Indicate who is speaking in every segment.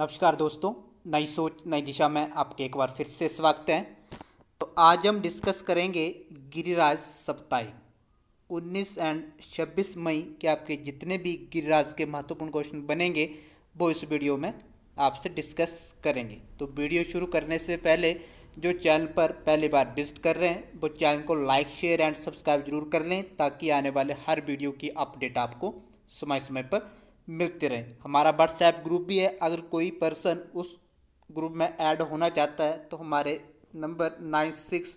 Speaker 1: नमस्कार दोस्तों नई सोच नई दिशा में आपके एक बार फिर से स्वागत है तो आज हम डिस्कस करेंगे गिरिराज सप्ताह 19 एंड 26 मई के आपके जितने भी गिरिराज के महत्वपूर्ण क्वेश्चन बनेंगे वो इस वीडियो में आपसे डिस्कस करेंगे तो वीडियो शुरू करने से पहले जो चैनल पर पहली बार विजिट कर रहे हैं वो चैनल को लाइक शेयर एंड सब्सक्राइब जरूर कर लें ताकि आने वाले हर वीडियो की अपडेट आपको समय समय पर मिलते रहें हमारा व्हाट्सएप ग्रुप भी है अगर कोई पर्सन उस ग्रुप में ऐड होना चाहता है तो हमारे number nine six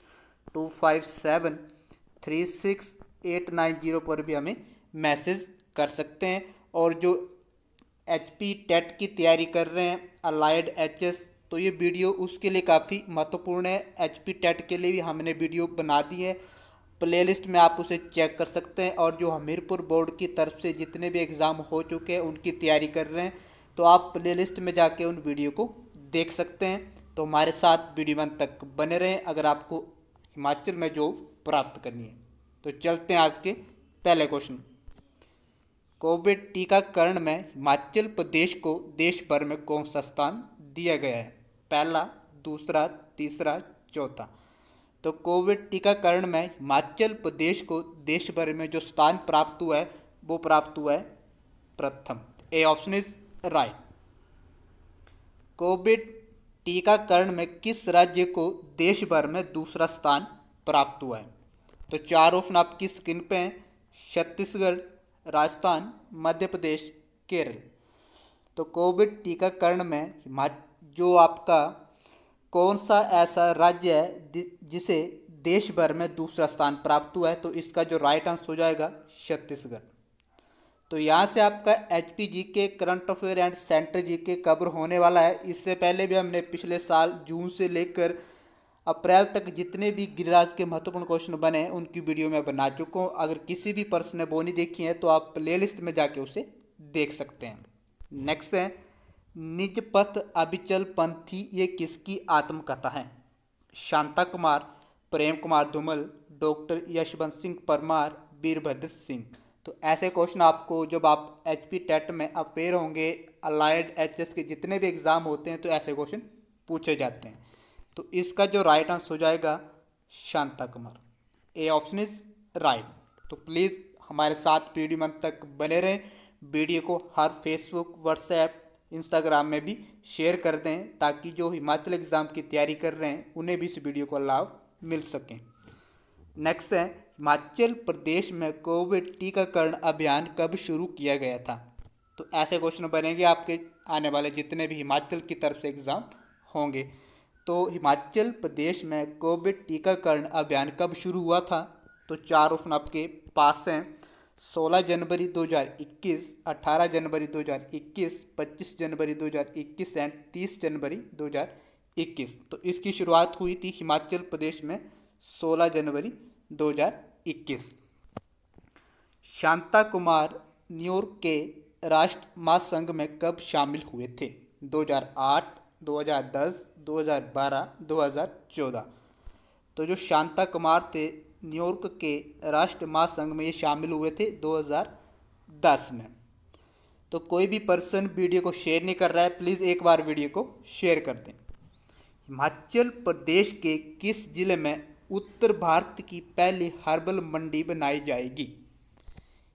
Speaker 1: two five seven three six eight nine zero पर भी हमें मैसेज कर सकते हैं और जो एच पी टेट की तैयारी कर रहे हैं अलाइड एच एस तो ये वीडियो उसके लिए काफ़ी महत्वपूर्ण है एच पी टेट के लिए भी हमने वीडियो बना दी है प्लेलिस्ट में आप उसे चेक कर सकते हैं और जो हमीरपुर बोर्ड की तरफ से जितने भी एग्ज़ाम हो चुके हैं उनकी तैयारी कर रहे हैं तो आप प्लेलिस्ट में जाके उन वीडियो को देख सकते हैं तो हमारे साथ वीडियो वन तक बने रहें अगर आपको हिमाचल में जॉब प्राप्त करनी है तो चलते हैं आज के पहले क्वेश्चन कोविड टीकाकरण में हिमाचल प्रदेश को देश भर में कौन सा स्थान दिया गया है पहला दूसरा तीसरा चौथा तो कोविड टीकाकरण में हिमाचल प्रदेश को देश भर में जो स्थान प्राप्त हुआ है वो प्राप्त हुआ है प्रथम A option is right covid टीकाकरण में किस राज्य को देश भर में दूसरा स्थान प्राप्त हुआ है तो चार ऑप्शन आपकी स्क्रीन पे हैं छत्तीसगढ़ राजस्थान मध्य प्रदेश केरल तो कोविड टीकाकरण में जो आपका कौन सा ऐसा राज्य है जिसे देश भर में दूसरा स्थान प्राप्त हुआ है तो इसका जो राइट आंसर हो जाएगा छत्तीसगढ़ तो यहाँ से आपका H P G K current affair and centre G K cover होने वाला है इससे पहले भी हमने पिछले साल जून से लेकर अप्रैल तक जितने भी गिरिराज के महत्वपूर्ण क्वेश्चन बने हैं उनकी वीडियो मैं बना चुका हूँ अगर किसी भी पर्सन ने वो नहीं देखी है तो आप प्ले में जाके उसे देख सकते हैं नेक्स्ट है निज पथ अभिचल पंथी ये किसकी आत्मकथा है शांता कुमार प्रेम कुमार धूमल डॉक्टर यशवंत सिंह परमार वीरभद्र सिंह तो ऐसे क्वेश्चन आपको जब आप एच पी टेट में अपेयर होंगे अलाइड एच एस के जितने भी एग्ज़ाम होते हैं तो ऐसे क्वेश्चन पूछे जाते हैं तो इसका जो राइट आंसर हो जाएगा Shanta Kumar A option is right तो प्लीज़ हमारे साथ डी मंथ तक बने रहें वीडियो को हर फेसबुक व्हाट्सएप इंस्टाग्राम में भी शेयर कर दें ताकि जो हिमाचल एग्ज़ाम की तैयारी कर रहे हैं उन्हें भी इस वीडियो का लाभ मिल सकें नेक्स्ट है हिमाचल प्रदेश में कोविड टीकाकरण अभियान कब शुरू किया गया था तो ऐसे क्वेश्चन बनेंगे आपके आने वाले जितने भी हिमाचल की तरफ से एग्ज़ाम होंगे तो हिमाचल प्रदेश में कोविड टीकाकरण अभियान कब शुरू हुआ था तो चार ऑप्शन आपके पास हैं 16 जनवरी 2021, 18 जनवरी 2021, 25 जनवरी 2021 एंड 30 जनवरी 2021 तो इसकी शुरुआत हुई थी हिमाचल प्रदेश में 16 जनवरी 2021 शांता कुमार न्यूयॉर्क के राष्ट्र महासंघ में कब शामिल हुए थे 2008, 2010, 2012, 2014 तो जो शांता कुमार थे न्यूयॉर्क के राष्ट्र महासंघ में ये शामिल हुए थे 2010 में तो कोई भी पर्सन वीडियो को शेयर नहीं कर रहा है प्लीज़ एक बार वीडियो को शेयर कर दें हिमाचल प्रदेश के किस जिले में उत्तर भारत की पहली हर्बल मंडी बनाई जाएगी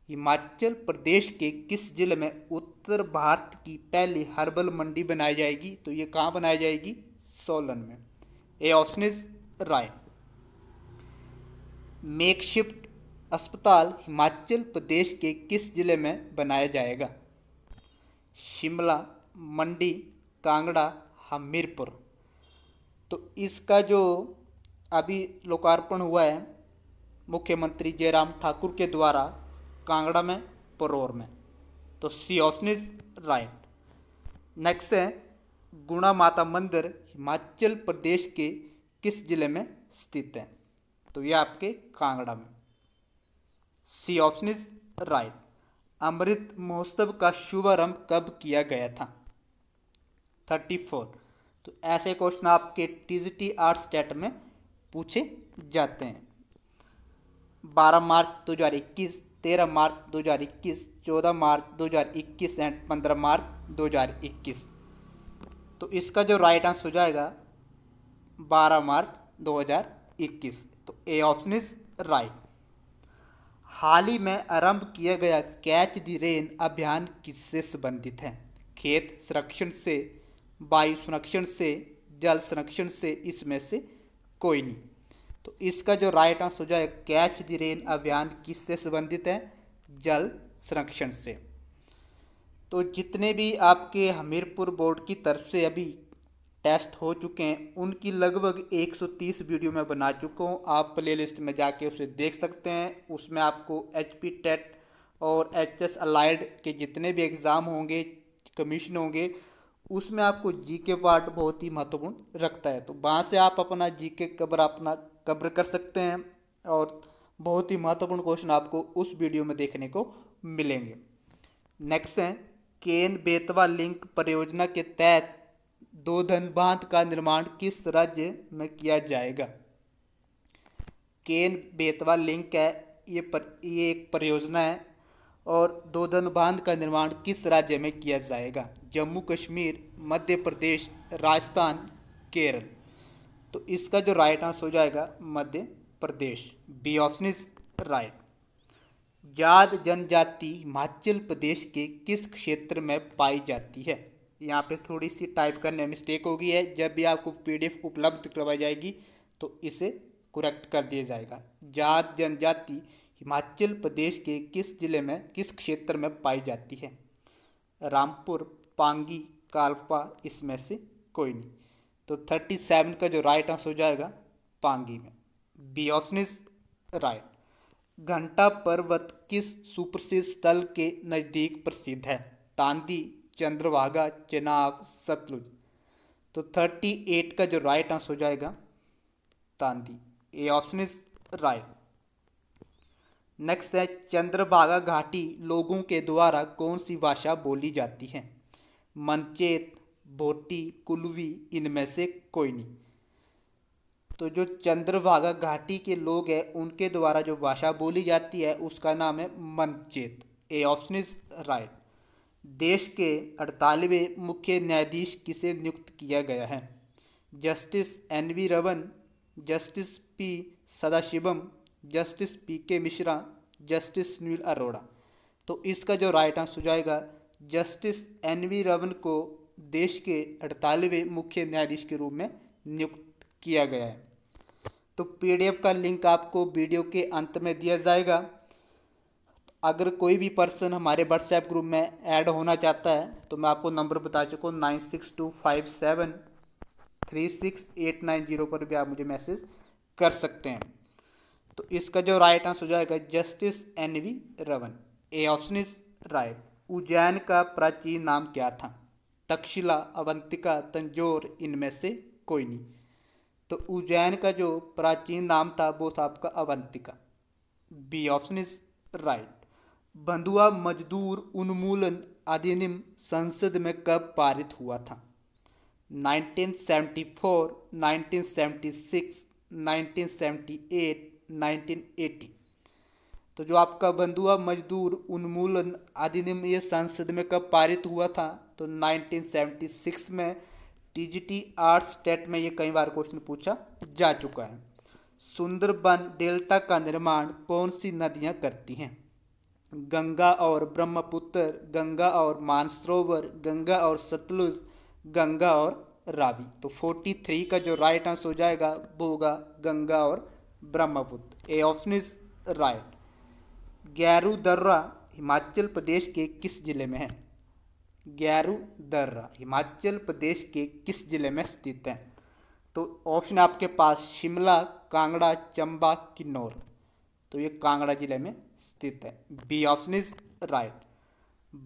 Speaker 1: हिमाचल प्रदेश के किस जिले में उत्तर भारत की पहली हर्बल मंडी बनाई जाएगी तो ये कहाँ बनाई जाएगी सोलन में A option is right makeshift अस्पताल हिमाचल प्रदेश के किस ज़िले में बनाया जाएगा शिमला मंडी कांगड़ा हमीरपुर तो इसका जो अभी लोकार्पण हुआ है मुख्यमंत्री जयराम ठाकुर के द्वारा कांगड़ा में परोर में तो C option is right next है गुणा माता मंदिर हिमाचल प्रदेश के किस जिले में स्थित है तो ये आपके कांगड़ा में C option is right Amrit Mahotsav का शुभारंभ कब किया गया था थर्टी फोर तो ऐसे क्वेश्चन आपके टी आर्ट स्टेट में पूछे जाते हैं बारह मार्च दो हज़ार इक्कीस तेरह मार्च दो हज़ार इक्कीस चौदह मार्च दो हज़ार इक्कीस एंड पंद्रह मार्च दो हज़ार इक्कीस तो इसका जो राइट आंसर हो जाएगा बारह मार्च दो हज़ार इक्कीस ए ऑप्शन इज राइट हाल ही में आरंभ किया गया कैच द रेन अभियान किससे संबंधित है खेत संरक्षण से वायु संरक्षण से जल संरक्षण से इसमें से कोई नहीं तो इसका जो राइट आंसर हो जाए कैच द रेन अभियान किससे संबंधित है जल संरक्षण से तो जितने भी आपके हमीरपुर बोर्ड की तरफ से अभी टेस्ट हो चुके हैं उनकी लगभग 130 वीडियो मैं बना चुका हूँ आप प्लेलिस्ट में जाके उसे देख सकते हैं उसमें आपको एच पी टेट और एच एस अलाइड के जितने भी एग्ज़ाम होंगे कमीशन होंगे उसमें आपको जी के पार्ट बहुत ही महत्वपूर्ण रखता है तो वहाँ से आप अपना जी के कब्र अपना कब्र कर सकते हैं और बहुत ही महत्वपूर्ण क्वेश्चन आपको उस वीडियो में देखने को मिलेंगे नेक्स्ट हैं केन बेतवा लिंक परियोजना के तहत दो धन बांध का निर्माण किस राज्य में किया जाएगा केन बेतवा लिंक है ये पर ये एक परियोजना है और दो धन बांध का निर्माण किस राज्य में किया जाएगा जम्मू कश्मीर मध्य प्रदेश राजस्थान केरल तो इसका जो राइट आंसर हो जाएगा Madhya Pradesh B option is right Jad जनजाति हिमाचल प्रदेश के किस क्षेत्र में पाई जाती है यहाँ पे थोड़ी सी टाइप करने में मिस्टेक होगी है जब भी आपको पीडीएफ उपलब्ध करवाई जाएगी तो इसे करेक्ट कर दिया जाएगा जात जनजाति हिमाचल प्रदेश के किस जिले में किस क्षेत्र में पाई जाती है रामपुर पांगी काल्पा इसमें से कोई नहीं तो थर्टी सेवन का जो राइट आंसर हो जाएगा पांगी में बी ऑप्शन इज राइट घंटा पर्वत किस सुप्रसिद्ध स्थल के नज़दीक प्रसिद्ध है तांदी चंद्रभागा चेनाब सतलुज तो थर्टी एट का जो राइट आंसर हो जाएगा Tandi A option is right next है चंद्रभागा घाटी लोगों के द्वारा कौन सी भाषा बोली जाती है मनचेत भोटी कुलवी इनमें से कोई नहीं तो जो चंद्रभागा घाटी के लोग हैं उनके द्वारा जो भाषा बोली जाती है उसका नाम है मनचेत ए ऑप्शन इज राइट देश के अड़तालीवें मुख्य न्यायाधीश किसे नियुक्त किया गया है justice N V Raman justice P Sadashivam justice P K Mishra justice Sunil Arora तो इसका जो राइट आंसर हो जाएगा जस्टिस एन वी रवन को देश के अड़तालीवें मुख्य न्यायाधीश के रूप में नियुक्त किया गया है तो पीडीएफ का लिंक आपको वीडियो के अंत में दिया जाएगा अगर कोई भी पर्सन हमारे व्हाट्सएप ग्रुप में ऐड होना चाहता है तो मैं आपको नंबर बता चुका हूँ nine six two five seven three six eight nine zero पर भी आप मुझे मैसेज कर सकते हैं तो इसका जो राइट आंसर हो जाएगा justice N V Raman A option is right Ujjain का प्राचीन नाम क्या था तक्षशिला अवंतिका तंजोर इनमें से कोई नहीं तो उज्जैन का जो प्राचीन नाम था वो था आपका Avantika B option is right बंधुआ मजदूर उन्मूलन अधिनियम संसद में कब पारित हुआ था 1974, 1976, 1978, 1980 तो जो आपका बंधुआ मजदूर उन्मूलन अधिनियम ये संसद में कब पारित हुआ था तो 1976 में टीजीटी आर्ट्स स्टेट में ये कई बार क्वेश्चन पूछा जा चुका है सुंदरबन डेल्टा का निर्माण कौन सी नदियाँ करती हैं गंगा और ब्रह्मपुत्र गंगा और मानसरोवर गंगा और सतलुज गंगा और रावी तो 43 का जो राइट आंसर हो जाएगा वो होगा गंगा और Brahmaputra A option is right Gyaru दर्रा हिमाचल प्रदेश के किस जिले में है ग्यारू दर्रा हिमाचल प्रदेश के किस जिले में स्थित है तो ऑप्शन आपके पास शिमला कांगड़ा चंबा किन्नौर तो ये कांगड़ा जिले में स्थित है B option is right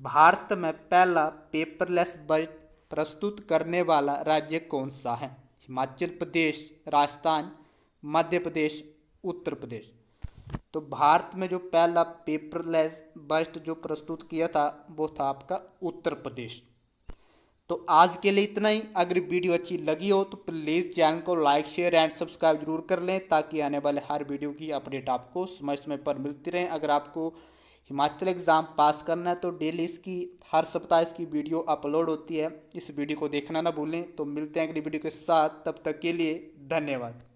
Speaker 1: Bharat में पहला पेपरलेस बजट प्रस्तुत करने वाला राज्य कौन सा है हिमाचल प्रदेश राजस्थान मध्य प्रदेश उत्तर प्रदेश तो भारत में जो पहला पेपरलेस बजट जो प्रस्तुत किया था वो था आपका उत्तर प्रदेश तो आज के लिए इतना ही अगर वीडियो अच्छी लगी हो तो प्लीज़ चैनल को लाइक शेयर एंड सब्सक्राइब जरूर कर लें ताकि आने वाले हर वीडियो की अपडेट आपको समय समय पर मिलती रहे अगर आपको हिमाचल एग्ज़ाम पास करना है तो डेली इसकी हर सप्ताह इसकी वीडियो अपलोड होती है इस वीडियो को देखना ना भूलें तो मिलते हैं अगली वीडियो के साथ तब तक के लिए धन्यवाद